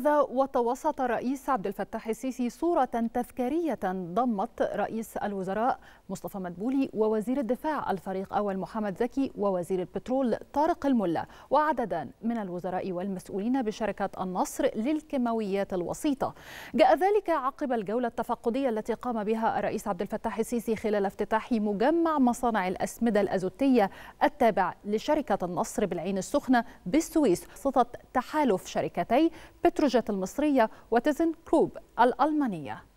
هذا وتوسط الرئيس عبد الفتاح السيسي صورة تذكارية ضمت رئيس الوزراء مصطفى مدبولي ووزير الدفاع الفريق أول محمد زكي ووزير البترول طارق الملا وعددا من الوزراء والمسؤولين بشركة النصر للكيماويات الوسيطة جاء ذلك عقب الجولة التفقدية التي قام بها الرئيس عبد الفتاح السيسي خلال افتتاح مجمع مصانع الأسمدة الأزوتية التابع لشركة النصر بالعين السخنة بالسويس وسط تحالف شركتي بترو المنتجات المصرية وتيزن كروب الألمانية